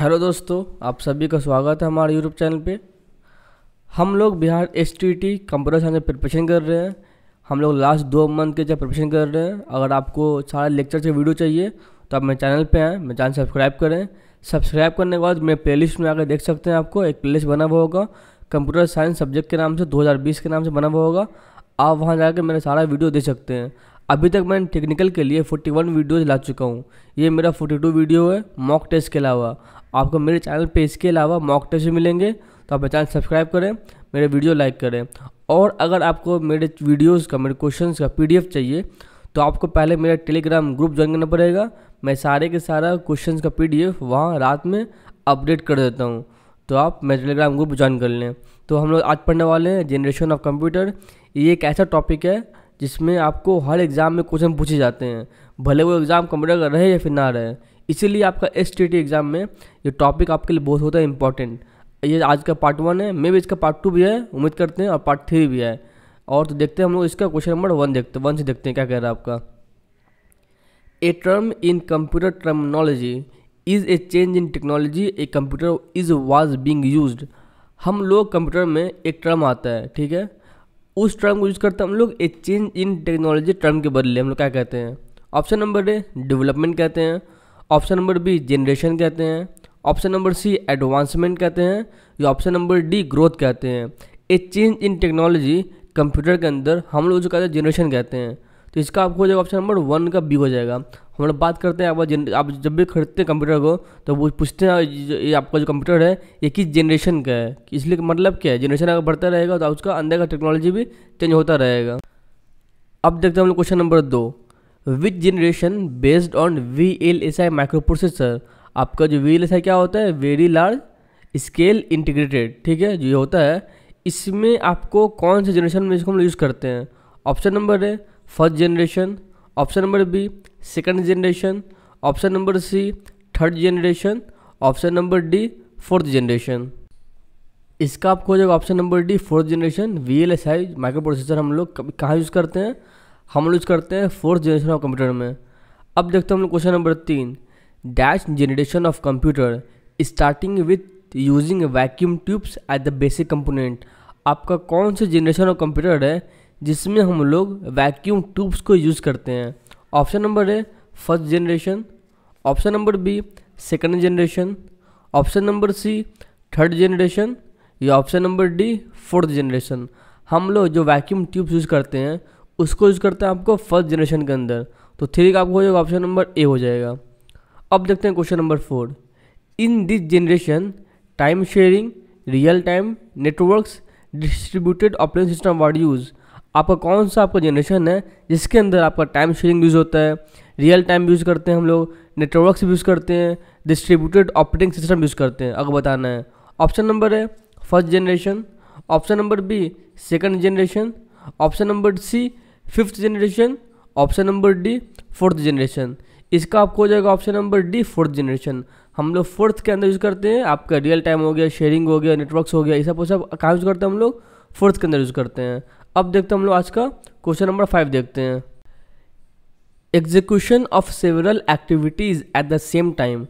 hello दोस्तों आप सभी का स्वागत है हमारे यूट्यूब चैनल पे हम लोग Bihar S T T computer में प्रिपरेशन कर रहे हैं हम लोग लास्ट दो मंथ के जब प्रिपरेशन कर रहे हैं अगर आपको सारा लेक्चर से वीडियो चाहिए तो आप मेरे चैनल पे आएँ मेरे चैनल सब्सक्राइब करें सब्सक्राइब करने के बाद मेरे प्ले में आकर देख सकते हैं आपको एक प्ले बना हुआ होगा कंप्यूटर साइंस सब्जेक्ट के नाम से दो के नाम से बना हुआ होगा आप वहाँ जाकर मेरा सारा वीडियो देख सकते हैं अभी तक मैं टेक्निकल के लिए 41 वीडियोज़ ला चुका हूँ ये मेरा 42 वीडियो है मॉक टेस्ट के अलावा आपको मेरे चैनल पे इसके अलावा मॉक टेस्ट भी मिलेंगे तो आप चैनल सब्सक्राइब करें मेरे वीडियो लाइक करें और अगर आपको मेरे वीडियोज़ का मेरे क्वेश्चन का पी चाहिए तो आपको पहले मेरा टेलीग्राम ग्रुप ज्वाइन करना पड़ेगा मैं सारे के सारा क्वेश्चन का पी डी वहाँ रात में अपडेट कर देता हूँ तो आप मेरा टेलीग्राम ग्रुप ज्वाइन कर लें तो हम लोग आज पढ़ने वाले हैं जनरेशन ऑफ कंप्यूटर ये एक ऐसा टॉपिक है जिसमें आपको हर एग्ज़ाम में क्वेश्चन पूछे जाते हैं भले वो एग्ज़ाम कंप्यूटर का रहे या फिर ना रहे इसीलिए आपका एस एग्ज़ाम में ये टॉपिक आपके लिए बहुत होता है इंपॉर्टेंट ये आज का पार्ट वन है मे भी इसका पार्ट टू भी है उम्मीद करते हैं और पार्ट थ्री भी है और तो देखते हैं हम लोग इसका क्वेश्चन नंबर वन देखते हैं वन से देखते हैं क्या कह रहा है आपका a term in computer terminology is a change in technology a computer is was being use हम लोग कंप्यूटर में एक टर्म आता है ठीक है उस टर्म को यूज़ करते हैं हम लोग a change in technology term के बदले हम लोग क्या कहते हैं ऑप्शन नंबर ए डेवलपमेंट कहते हैं ऑप्शन नंबर बी जनरेशन कहते हैं ऑप्शन नंबर सी एडवांसमेंट कहते हैं या ऑप्शन नंबर डी ग्रोथ कहते हैं a change in technology computer के अंदर हम लोग जो कहते हैं जनरेशन कहते हैं तो इसका आपको हो जाएगा ऑप्शन नंबर वन का बी हो जाएगा हम लोग बात करते हैं आप आप जब भी खरीदते हैं कंप्यूटर को तो वो पूछते हैं ये आपका जो कंप्यूटर है ये किस जनरेशन का है इसलिए मतलब क्या है जनरेशन अगर बढ़ता रहेगा तो उसका अंदर का टेक्नोलॉजी भी चेंज होता रहेगा अब देखते हैं हम लोग क्वेश्चन नंबर दो which generation based on V L S I microprocessor आपका जो वी एल एस आई क्या होता है वेरी लार्ज स्केल इंटीग्रेटेड ठीक है जो ये होता है इसमें आपको कौन से जनरेशन में इसको हम यूज़ करते हैं option number A first generation option number B second generation option number C third generation option number D fourth generation इसका आपको जब option number D fourth generation V L S I microprocessor हम लोग कहाँ use करते हैं हम लोग यूज करते हैं फोर्थ जनरेशन ऑफ कंप्यूटर में अब देखते हैं हम लोग क्वेश्चन नंबर तीन dash generation of computer starting with using vacuum tubes at the basic component आपका कौन सा जनरेशन ऑफ कंप्यूटर है जिसमें हम लोग वैक्यूम ट्यूब्स को यूज़ करते हैं option number A first generation option number B second generation option number C third generation या option number D fourth generation हम लोग जो वैक्यूम ट्यूब्स यूज़ करते हैं उसको यूज़ करते हैं आपको फर्स्ट जनरेशन के अंदर तो थ्री का आपको हो जाएगा ऑप्शन नंबर ए हो जाएगा अब देखते हैं question number four in this generation time sharing real time networks distributed operating system ward use आपका कौन सा आपका जनरेशन है जिसके अंदर आपका टाइम शेयरिंग यूज़ होता है रियल टाइम यूज़ करते हैं हम लोग नेटवर्क्स यूज़ करते हैं डिस्ट्रीब्यूटेड ऑपरेटिंग सिस्टम यूज़ करते हैं अगर बताना है ऑप्शन नंबर है first generation option number B second generation option number C fifth generation option number D fourth generation इसका आपको हो जाएगा option number D fourth generation हम लोग फोर्थ के अंदर यूज़ करते हैं आपका रियल टाइम हो गया शेयरिंग हो गया नेटवर्क्स हो गया ये सब वो सब कहाँ यूज़ करते हैं हम लोग फोर्थ के अंदर यूज़ करते हैं अब देखते हैं हम लोग आज का क्वेश्चन नंबर फाइव देखते हैं execution of several activities at the same time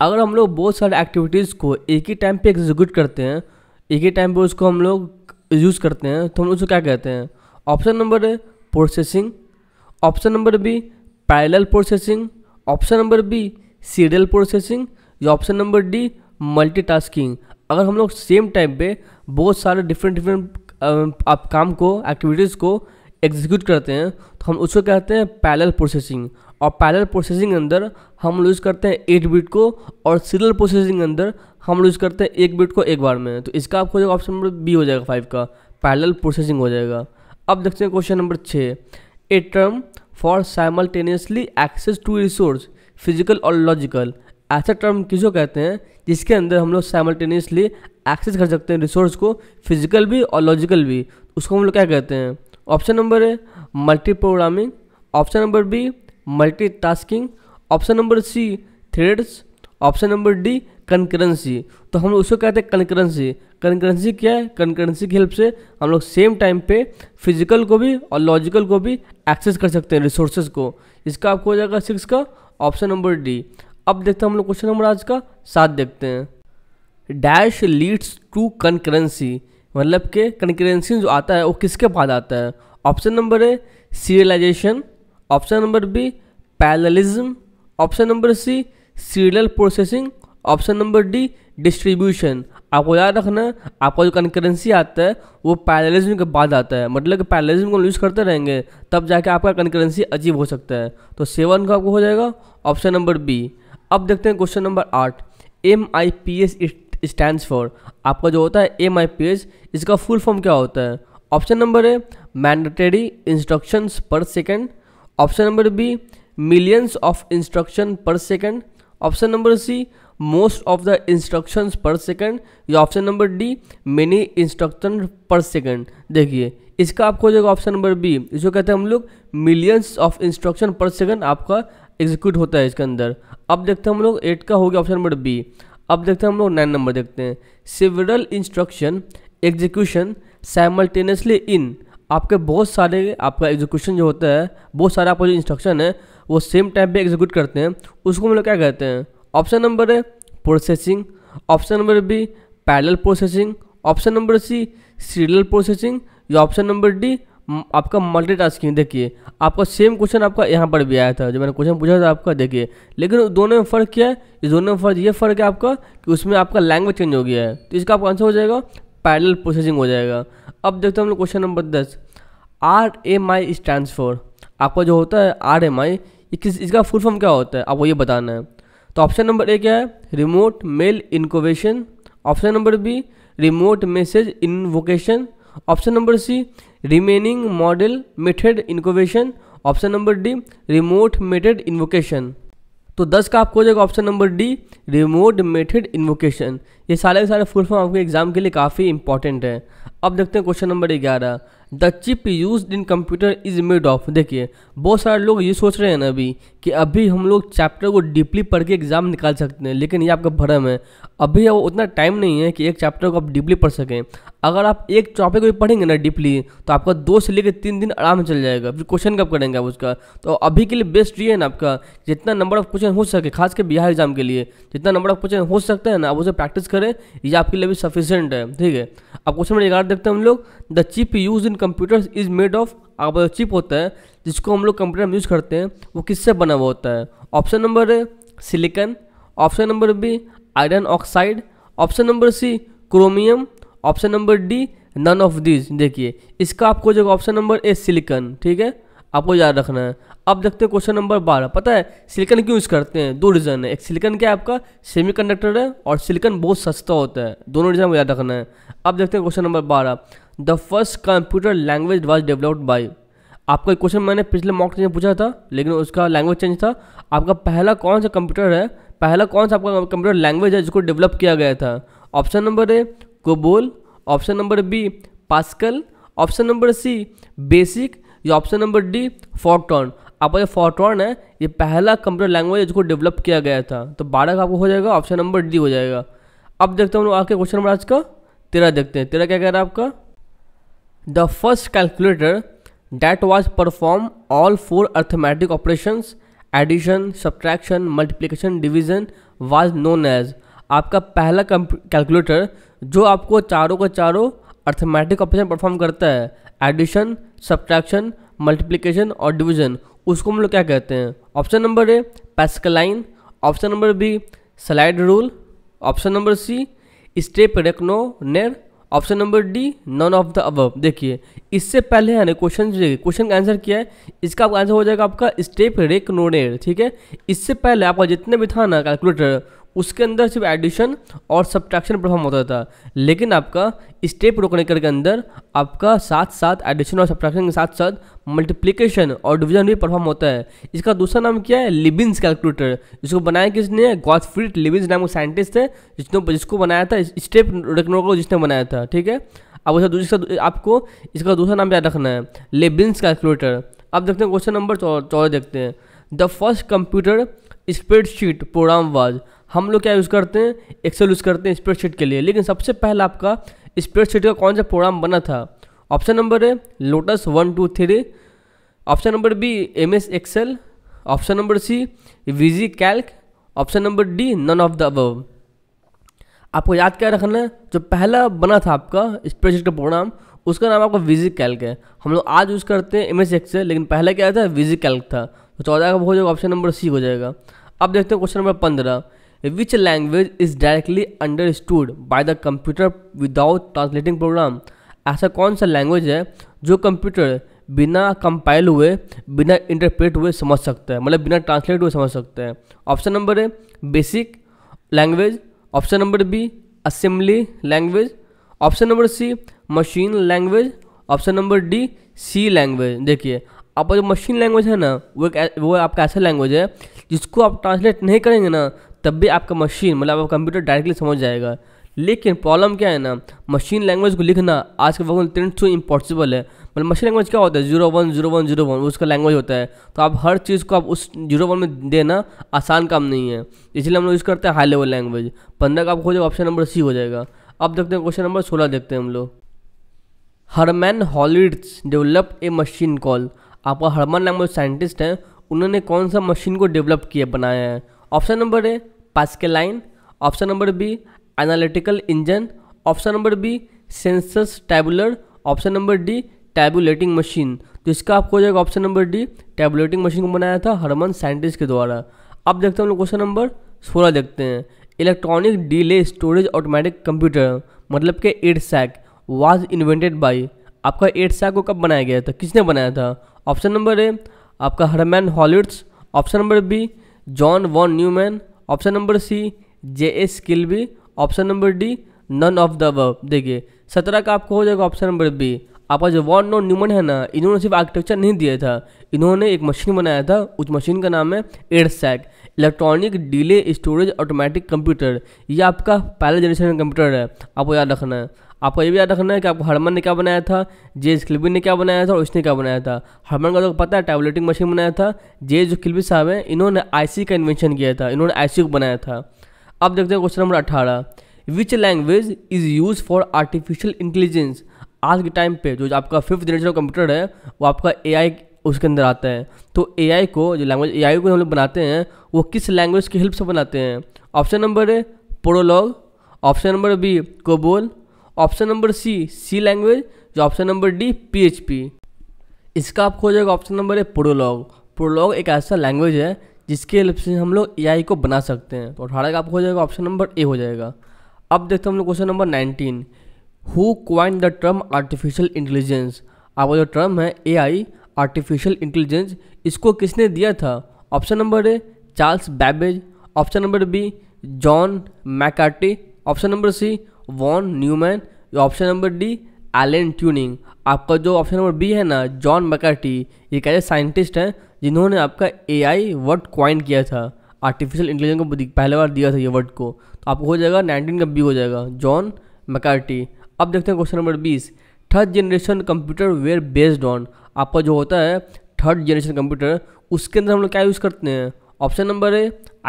अगर हम लोग बहुत सारे एक्टिविटीज़ को एक ही टाइम पे एग्जीक्यूट करते हैं एक ही टाइम पे उसको हम लोग यूज़ करते हैं तो हम उसको क्या कहते हैं ऑप्शन नंबर है processing option number B parallel processing option number B serial processing या ऑप्शन नंबर डी मल्टीटास्किंग अगर हम लोग सेम टाइम पे बहुत सारे डिफरेंट डिफरेंट आप काम को एक्टिविटीज़ को एग्जीक्यूट करते हैं तो हम उसको कहते हैं पैरेलल प्रोसेसिंग और पैरेलल प्रोसेसिंग के अंदर हम यूज़ करते हैं एट बिट को और सीरियल प्रोसेसिंग के अंदर हम यूज़ करते हैं एक बिट को एक बार में तो इसका आपको जो ऑप्शन नंबर बी हो जाएगा फाइव का पैरेलल प्रोसेसिंग हो जाएगा अब देखते हैं क्वेश्चन नंबर छः a term for simultaneously access to resource physical और लॉजिकल ऐसा टर्म किसको कहते हैं जिसके अंदर हम लोग साइमल्टेनियसली एक्सेस कर सकते हैं रिसोर्स को फिजिकल भी और लॉजिकल भी उसको हम लोग क्या कहते हैं option number A multiprogramming option number B multitasking option number C threads option number D concurrency तो हम उसको कहते हैं कंकरेंसी कंकरेंसी क्या है कंकरेंसी की हेल्प से हम लोग सेम टाइम पे फिजिकल को भी और लॉजिकल को भी एक्सेस कर सकते हैं रिसोर्सेज को इसका आपको हो जाएगा सिक्स का ऑप्शन नंबर डी अब देखते हैं हम लोग क्वेश्चन नंबर आज का सात देखते हैं डैश लीड्स टू कंकरेंसी मतलब के कंकरेंसी जो आता है वो किसके बाद आता है option number A serialisation option number B parallelism option number C serial processing option number D distribution आपको याद रखना आपका जो कंकरेंसी आता है वो पैरलिज्म के बाद आता है मतलब कि पैरलिज्म को यूज़ करते रहेंगे तब जाके आपका कंकरेंसी अजीब हो सकता है तो सेवन का आपको हो जाएगा ऑप्शन नंबर बी अब देखते हैं क्वेश्चन नंबर आठ M I P S stand for आपका जो होता है एम आई पी एस इसका फुल फॉर्म क्या होता है option number A mandatory instructions per second option number B millions of instruction per second option number C most of the instruction per second या option number D many instruction per second देखिए इसका आपको हो जाएगा option number B इसको कहते हैं हम लोग millions of instruction per second आपका एग्जीक्यूट होता है इसके अंदर अब देखते हैं हम लोग एट का हो गया ऑप्शन नंबर बी अब देखते हैं हम लोग नाइन नंबर देखते हैं several instruction execution simultaneously in आपके बहुत सारे आपका एग्जीक्यूशन जो होता है बहुत सारे आपका जो इंस्ट्रक्शन है वो सेम टाइम पे एग्जीक्यूट करते हैं उसको हम लोग क्या कहते हैं option number A processing option number B parallel processing option number C serial processing या ऑप्शन नंबर डी आपका मल्टी देखिए आपका सेम क्वेश्चन आपका यहाँ पर भी आया था जो मैंने क्वेश्चन पूछा था आपका देखिए लेकिन दोनों में फ़र्क क्या है इस दोनों में फ़र्क ये फ़र्क है आपका कि उसमें आपका लैंग्वेज चेंज हो गया है तो इसका आपका आंसर हो जाएगा पैरेलल प्रोसेसिंग हो जाएगा अब देखते हैं हम लोग क्वेश्चन नंबर दस R M I stand for आपका जो होता है आर एम आई किस इसका फुल फॉर्म क्या होता है आपको ये बताना है तो ऑप्शन नंबर ए क्या है remote mail invocation option number B remote message invocation option number C remaining model method invocation option number D remote method invocation तो 10 का आपको हो जाएगा option number D remote method invocation ये सारे सारे फुल फॉर्म आपके एग्जाम के लिए काफ़ी इंपॉर्टेंट है अब देखते हैं क्वेश्चन नंबर ग्यारह the chip use in computer is made of देखिए बहुत सारे लोग ये सोच रहे हैं ना अभी कि अभी हम लोग चैप्टर को डीपली पढ़ के एग्जाम निकाल सकते हैं लेकिन ये आपका भ्रम है अभी वो उतना टाइम नहीं है कि एक चैप्टर को आप डीपली पढ़ सकें अगर आप एक टॉपिक को भी पढ़ेंगे ना डीपली तो आपका दो से लेकर तीन दिन आराम से चल जाएगा फिर क्वेश्चन कब करेंगे आप उसका तो अभी के लिए बेस्ट ये है ना आपका जितना नंबर ऑफ क्वेश्चन हो सके खास कर बिहार एग्जाम के लिए जितना नंबर ऑफ क्वेश्चन हो सकता है ना आप उसे प्रैक्टिस करें ये आपके लिए भी सफिशेंट है ठीक है अब क्वेश्चन नंबर ग्यारह देखते हैं हम लोग the chip use in computers is made of अब जो चिप होता है जिसको हम लोग कंप्यूटर में यूज़ करते हैं वो किससे बना हुआ होता है option number A silicon option number B iron oxide option number C chromium option number D none of this देखिए इसका आपको जो ऑप्शन नंबर ए सिलिकन ठीक है आपको याद रखना है अब देखते हैं क्वेश्चन नंबर बारह पता है सिलिकन क्यों यूज़ करते हैं दो रीज़न है एक सिलिकन क्या है आपका सेमीकंडक्टर है और सिलिकन बहुत सस्ता होता है दोनों रीज़न को याद रखना है अब देखते हैं क्वेश्चन नंबर बारह the first computer language was developed by आपका क्वेश्चन मैंने पिछले मॉक में पूछा था लेकिन उसका लैंग्वेज चेंज था आपका पहला कौन सा कंप्यूटर है पहला कौन सा आपका कंप्यूटर लैंग्वेज है जिसको डेवलप किया गया था option number A COBOL option number B Pascal option number C BASIC या ऑप्शन नंबर डी फोटॉन आपका जो फोटोन है ये पहला कंप्यूटर लैंग्वेज जिसको डेवलप किया गया था तो बारह का आपको हो जाएगा ऑप्शन नंबर डी हो जाएगा अब देखते हैं हम लोग आके क्वेश्चन नंबर आज का तेरह देखते हैं तेरह क्या कह रहा है आपका the first calculator that was perform all four arithmetic operation addition subtraction multiplication division was known as आपका पहला कैलकुलेटर जो आपको चारों का चारों अर्थमेटिक ऑपरेशन परफॉर्म करता है एडिशन सब्ट्रैक्शन मल्टीप्लीकेशन और डिवीजन उसको हम लोग क्या कहते हैं option number A Pascaline option number B slide rule option number C step reckoner option number D none of the अब देखिए इससे पहले है ना क्वेश्चन क्वेश्चन का आंसर किया है इसका आपका आंसर हो जाएगा आपका स्टेप रेक नोनेर ठीक है इससे पहले आपका जितने भी था ना कैलकुलेटर उसके अंदर सिर्फ एडिशन और सब्ट्रैक्शन परफॉर्म होता था लेकिन आपका स्टेप रोकनेकर के अंदर आपका साथ साथ एडिशन और सब्ट्रैक्शन के साथ साथ मल्टीप्लिकेशन और डिवीजन भी परफॉर्म होता है इसका दूसरा नाम क्या है लिबिन्स कैलकुलेटर इसको बनाया किसने गॉथफ्रीड लिबिन्स नाम का साइंटिस्ट है जिसने जिसको बनाया था स्टेप रोकनेकर को जिसने बनाया था ठीक है अब उसका दूसरा आपको इसका दूसरा नाम याद रखना है लिबिन्स कैलकुलेटर अब देखते हैं क्वेश्चन नंबर चौदह देखते हैं the first computer spreadsheet was हम लोग क्या यूज़ करते हैं एक्सेल यूज़ करते हैं स्प्रेडशीट के लिए लेकिन सबसे पहला आपका स्प्रेडशीट का कौन सा प्रोग्राम बना था option number A Lotus one two three option number B M S Excel option number C VisiCalc option number D none of the अब आपको याद क्या रखना है जो पहला बना था आपका स्प्रेडशीट का प्रोग्राम उसका नाम आपका विजी कैल्क है हम लोग आज यूज़ करते हैं एम एस एक्सेल लेकिन पहला क्या था विजी कैल्क था तो चौदह का हो जाएगा ऑप्शन नंबर सी हो जाएगा अब देखते हैं क्वेश्चन नंबर पंद्रह which language is directly understood by the computer without translating program ऐसा कौन सा लैंग्वेज है जो कंप्यूटर बिना कंपाइल हुए बिना इंटरप्रेट हुए समझ सकता है मतलब बिना ट्रांसलेट हुए समझ सकता है option number A basic language option number B assembly language option number C machine language option number D C language देखिए आपका जो मशीन लैंग्वेज है ना वो एक वो आपका ऐसा लैंग्वेज है जिसको आप ट्रांसलेट नहीं करेंगे ना तब भी आपका मशीन मतलब आपका कंप्यूटर डायरेक्टली समझ जाएगा लेकिन प्रॉब्लम क्या है ना मशीन लैंग्वेज को लिखना आज के वक्त में तुरंत इम्पॉसिबल है मतलब मशीन लैंग्वेज क्या होता है zero one zero one zero one उसका लैंग्वेज होता है तो आप हर चीज़ को आप उस जीरो वन में देना आसान काम नहीं है इसलिए हम लोग यूज़ करते हैं हाई लेवल लैंग्वेज पंद्रह का आपको हो ऑप्शन नंबर सी हो जाएगा अब देखते हैं क्वेश्चन नंबर सोलह देखते हैं हम लोग Herman Hollerith develop a machine call आपका हरमन नाम साइंटिस्ट हैं उन्होंने कौन सा मशीन को डेवलप किया बनाया है option number A Pascaline option number B analytical engine option number B census tabular option number D tabulating machine तो इसका आपको हो जाएगा option number D tabulating machine को बनाया था हरमन साइंटिस्ट के द्वारा अब देखते हैं हम लोग क्वेश्चन नंबर सोलह देखते हैं electronic delay storage automatic computer मतलब के EDSAC was invented by आपका एड्सा को कब बनाया गया था किसने बनाया था ऑप्शन नंबर ए आपका Herman Hollerith option number B John von Neumann option number C J S Kilby option number D none of the above देखिए सत्रह का आपको हो जाएगा ऑप्शन नंबर बी आपका जो वॉन नॉन न्यूमन है ना इन्होंने सिर्फ आर्किटेक्चर नहीं दिया था इन्होंने एक मशीन बनाया था उस मशीन का नाम है EDSAC electronic delay storage automatic computer ये आपका पहला जनरेशन कंप्यूटर है आपको याद रखना है आपको ये भी याद रखना है कि आपको हरमन ने क्या बनाया था जे एस ने क्या बनाया था और उसने क्या बनाया था हरमन का तो पता है टैबलेटिंग मशीन बनाया था जे जो खिलबी साहब हैं इन्होंने आई का इन्वेंशन किया था इन्होंने आई को बनाया था अब देखते हैं क्वेश्चन नंबर अठारह which language is use for artificial intelligence आज के टाइम पे जो आपका फिफ्थ जनरेशन का कंप्यूटर है वो आपका ए उसके अंदर आता है तो ए को जो लैंग्वेज ए को हम लोग बनाते हैं वो किस लैंग्वेज की हेल्प से बनाते हैं option number A Prolog option number B COBOL option number C C language जो ऑप्शन नंबर डी पी इसका आप जाएगा ऑप्शन नंबर है प्रोलॉग प्रोलॉग एक ऐसा लैंग्वेज है जिसके हेल्प से हम लोग ए को बना सकते हैं तो अठारह का आपको हो जाएगा ऑप्शन नंबर ए हो जाएगा अब देखते हैं हम लोग question number nineteen who coined the term artificial intelligence आपका जो टर्म है ए आई आर्टिफिशियल इंटेलिजेंस इसको किसने दिया था option number A Charles Babbage option number B John McCarthy option number C von Neumann option number D Alan Turing आपका जो option number B है ना जॉन मैकार्टी ये कैसे साइंटिस्ट हैं जिन्होंने आपका ए आई वर्ड क्वाइन किया था आर्टिफिशियल इंटेलिजेंस को पहले बार दिया था ये वर्ड को तो आपको हो जाएगा नाइनटीन का बी हो जाएगा जॉन मैकार्टी अब देखते हैं क्वेश्चन नंबर बीस third generation computer were based on आपका जो होता है थर्ड जनरेशन कंप्यूटर उसके अंदर हम लोग क्या यूज़ करते हैं option number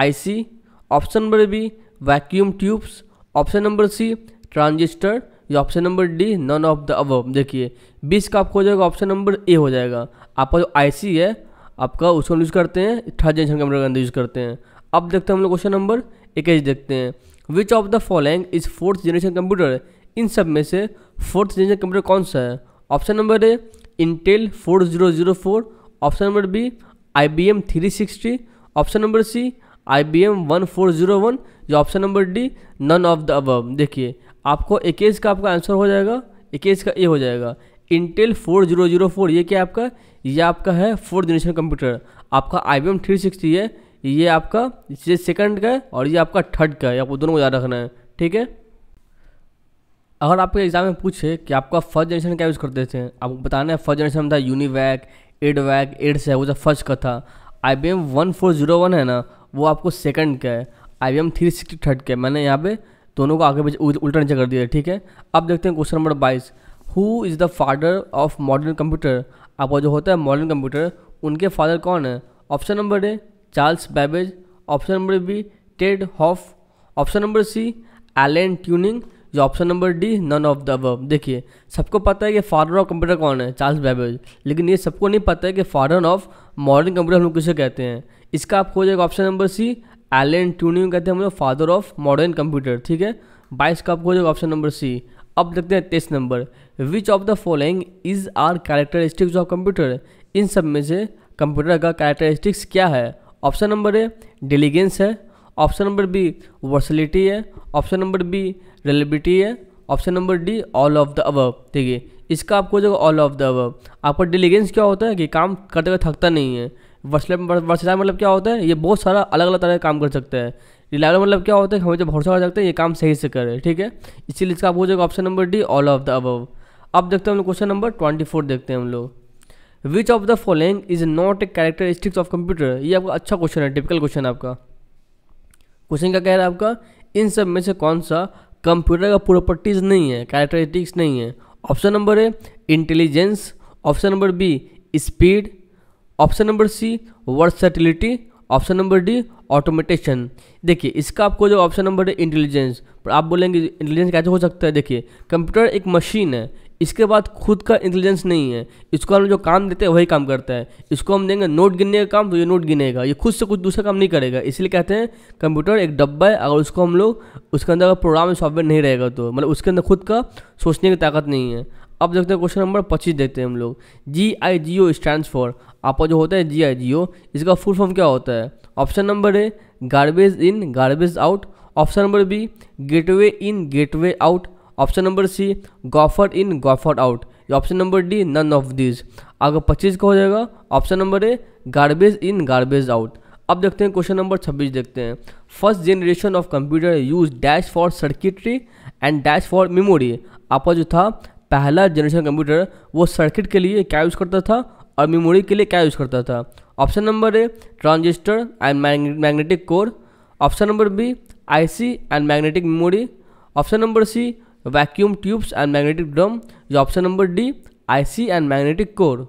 A C option number B vacuum tubes option number C transistor या option number D none of the अब देखिए बीस का आपको हो जाएगा ऑप्शन नंबर ए हो जाएगा आपका जो आईसी है आपका उसको हम यूज़ करते हैं थर्ड जनरेशन कैमरा के अंदर यूज़ करते हैं अब देखते हैं हम लोग क्वेश्चन नंबर इक्कीस देखते हैं which of the following is fourth generation computer इन सब में से फोर्थ जनरेशन कंप्यूटर कौन सा है option number A Intel four zero zero four option number B I B M three sixty option number C I B M one four zero one या option number D none of the अब देखिए आपको इक्कीस का आपका answer हो जाएगा इक्कीस का ए हो जाएगा Intel four zero zero four ये क्या आपका ये आपका है फोर्थ जनरेशन कंप्यूटर आपका I B M three sixty है ये आपका ये सेकंड का है और ये आपका थर्ड का है आपको दोनों को याद रखना है ठीक है अगर आपके एग्जाम में पूछे कि आपका फर्स्ट जनरेशन क्या यूज़ करते थे आपको बताना है फर्स्ट जनरेशन था यूनिवैक एडवैक एड्स है वो जो फर्स्ट का था I B M one four zero one है ना वो आपको सेकंड का है I B M three sixty third का मैंने यहाँ पे दोनों को आगे पीछे उल्टा नीचे कर दिया ठीक है अब देखते हैं क्वेश्चन नंबर बाईस who is the father of modern computer आपका जो होता है मॉडर्न कंप्यूटर उनके फादर कौन है option number A Charles Babbage option number B Ted Hoff option number C Alan Turing जो option number D none of the अब देखिए सबको पता है कि फादर ऑफ कंप्यूटर कौन है चार्ल्स बैबेज लेकिन ये सबको नहीं पता है कि फादर ऑफ मॉडर्न कंप्यूटर हम किसे कहते हैं इसका आपको हो जाएगा option number C Alan Turing कहते हैं हम लोग फादर ऑफ मॉडर्न कंप्यूटर ठीक है बाईस का आपको हो जाएगा ऑप्शन नंबर सी अब देखते हैं तेईस number which of the following is are characteristics of computer इन सब में से कंप्यूटर का कैरेक्टरिस्टिक्स क्या है ऑप्शन नंबर ए डिलीगेंस है ऑप्शन नंबर बी वर्सलिटी है ऑप्शन नंबर बी रेलिबिटी है option number D all of the अब ठीक है इसका आपको हो जाएगा ऑल ऑफ द वर्ब आपका डिलीगेंस क्या होता है कि काम करते हुए थकता नहीं है वर्षा मतलब क्या होता है ये बहुत सारा अलग अलग तरह का काम कर सकता है रिलायबल मतलब क्या होता है हमें जब भरोसा कर सकते हैं ये काम सही से करे ठीक है इसीलिए इसका आपको हो जाएगा option number D all of the above अब देखते हैं हम लोग क्वेश्चन नंबर ट्वेंटी फोर देखते हैं हम लोग which of the following is not a characteristics of computer ये आपका अच्छा क्वेश्चन है टिपिकल क्वेश्चन आपका क्वेश्चन क्या कह रहा है आपका इन सब में से कौन सा कंप्यूटर का प्रॉपर्टीज़ नहीं है कैरेक्टरिस्टिक्स नहीं है option number A intelligence option number B speed option number C versatility option number D automation देखिए इसका आपको जो ऑप्शन नंबर है इंटेलिजेंस पर आप बोलेंगे इंटेलिजेंस कैसे हो सकता है देखिए कंप्यूटर एक मशीन है इसके बाद खुद का इंटेलिजेंस नहीं है इसको हम जो काम देते हैं वही काम करता है इसको हम देंगे नोट गिनने का काम तो ये नोट गिनेगा ये खुद से कुछ दूसरा काम नहीं करेगा इसलिए कहते हैं कंप्यूटर एक डब्बा है अगर उसको हम लोग उसके अंदर अगर प्रोग्राम सॉफ्टवेयर नहीं रहेगा तो मतलब उसके अंदर खुद का सोचने की ताकत नहीं है अब देखते हैं क्वेश्चन नंबर पच्चीस देखते हैं हम लोग जी आई जी ओ स्टैंड फॉर आपका जो होता है जी आई जी ओ इसका फुल फॉर्म क्या होता है option number A garbage in garbage out option number B gateway in gateway out option number C gopher in gopher out option number D none of this आगे पच्चीस का हो जाएगा option number A garbage in garbage out अब देखते हैं question number 26 देखते हैं first generation of computer use dash for circuitry and dash for memory आपका जो था पहला जनरेशन कंप्यूटर वो सर्किट के लिए क्या यूज़ करता था और मेमोरी के लिए क्या यूज़ करता था option number A transistor and magnetic core option number B IC and magnetic memory option number C vacuum tubes and magnetic drum जो option number D IC and magnetic core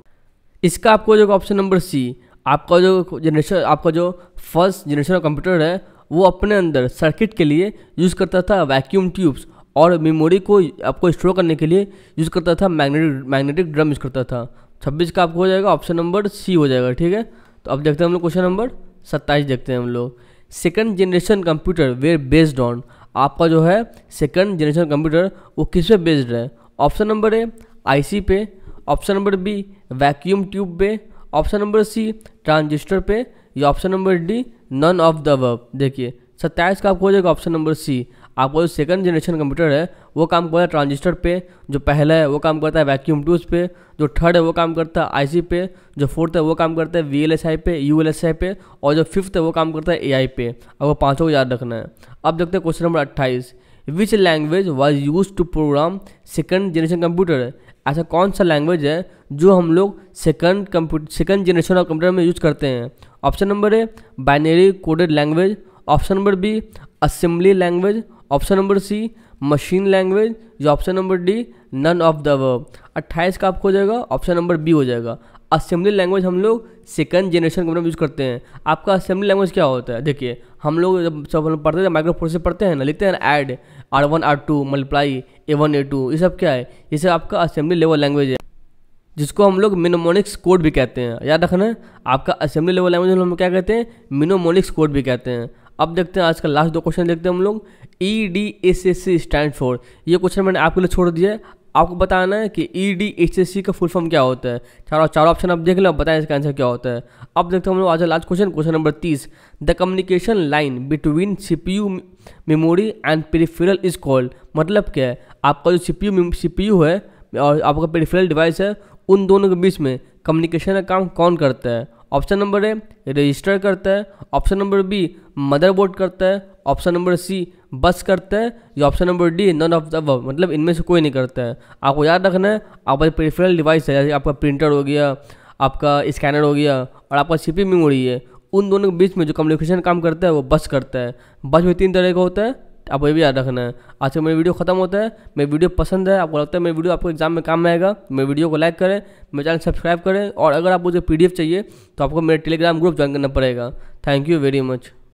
इसका आपको जो option number सी आपका जो generation आपका जो first generation of computer है वो अपने अंदर सर्किट के लिए यूज़ करता था वैक्यूम ट्यूब्स और मेमोरी को आपको स्टोर करने के लिए यूज़ करता था मैग्नेटिक मैग्नेटिक ड्रम यूज़ करता था छब्बीस का आपको हो जाएगा ऑप्शन नंबर सी हो जाएगा ठीक है तो अब देखते हैं हम लोग क्वेश्चन नंबर सत्ताईस देखते हैं हम लोग second generation computer were based on आपका जो है सेकंड जनरेशन कंप्यूटर वो किस पे बेस्ड है ऑप्शन नंबर ए आईसी पे option number B vacuum tube पे ऑप्शन नंबर सी ट्रांजिस्टर पे या option number D none of the above देखिए सत्ताईस का आपको हो जाएगा ऑप्शन नंबर सी आपका जो सेकंड जनरेशन कंप्यूटर है वो काम करता है ट्रांजिस्टर पे जो पहला है वो काम करता है वैक्यूम ट्यूब्स पे जो थर्ड है वो काम करता है आईसी पे जो फोर्थ है वो काम करता है वीएलएसआई पे यूएलएसआई पे और जो फिफ्थ है वो काम करता है एआई पे आपको पाँचों को याद रखना है अब देखते हैं क्वेश्चन नंबर अट्ठाईस which language was use to program second generation computer ऐसा कौन सा लैंग्वेज है जो हम लोग second computer second generation of computer में यूज करते हैं option number A binary coded language option number B assembly language option number C machine language जो option number D none of the above 28 का आपको हो जाएगा ऑप्शन नंबर बी हो जाएगा असेंबली लैंग्वेज हम लोग सेकंड जनरेशन कंप्यूटर यूज़ करते हैं आपका असेंबली लैंग्वेज क्या होता है देखिए हम लोग जब सब लोग पढ़ते हैं माइक्रो से पढ़ते हैं ना लिखते हैं add R one R two multiply A one A two ये सब क्या है ये सब आपका असेंबली लेवल लैंग्वेज है जिसको हम लोग मिनोमोनिक्स कोड भी कहते हैं याद रखना है आपका असेंबली लेवल लैंग्वेज हम क्या कहते हैं मिनोमोनिक्स कोड भी कहते हैं अब देखते हैं आज का लास्ट दो क्वेश्चन देखते हैं हम लोग E D S S C stand for ये क्वेश्चन मैंने आपके लिए छोड़ दिया है आपको बताना है कि E D H S C का फुल फॉर्म क्या होता है चारों चारों ऑप्शन आप देख लो आप बताएं इसका आंसर क्या होता है अब देखते हैं हम लोग आज लास्ट क्वेश्चन क्वेश्चन नंबर तीस the communication line between C P U memory and peripheral is called मतलब क्या है आपका जो C P U C P U है और आपका पेरीफेरल डिवाइस है उन दोनों के बीच में कम्युनिकेशन का काम कौन करता है ऑप्शन नंबर ए रजिस्टर करता है ऑप्शन नंबर बी मदरबोर्ड करता है ऑप्शन नंबर सी बस करता है या option number D none of the मतलब इनमें से कोई नहीं करता है आपको याद रखना है आपका पेरिफेरल डिवाइस है जैसे आपका प्रिंटर हो गया आपका स्कैनर हो गया और आपका सीपी मेमोरी है उन दोनों के बीच में जो कम्युनिकेशन काम करता है वो बस करता है बस में तीन तरह का होता है आप ये भी याद रखना है आज का मेरी वीडियो खत्म होता है मेरी वीडियो पसंद है आपको लगता है मेरी वीडियो आपको एग्जाम में काम में आएगा मेरी वीडियो को लाइक करें मेरे चैनल सब्सक्राइब करें और अगर आप मुझे पी चाहिए तो आपको मेरे टेलीग्राम ग्रुप ज्वाइन करना पड़ेगा थैंक यू वेरी मच